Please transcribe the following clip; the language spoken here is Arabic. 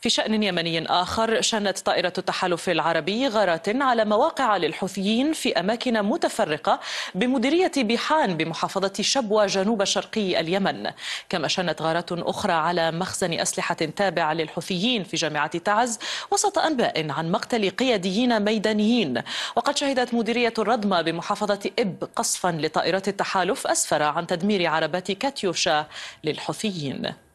في شأن يمني آخر شنت طائرة التحالف العربي غارات على مواقع للحوثيين في أماكن متفرقة بمديرية بيحان بمحافظة شبوة جنوب شرقي اليمن كما شنت غارات أخرى على مخزن أسلحة تابع للحوثيين في جامعة تعز وسط أنباء عن مقتل قياديين ميدانيين وقد شهدت مديرية الردمة بمحافظة إب قصفا لطائرات التحالف أسفر عن تدمير عربات كاتيوشا للحوثيين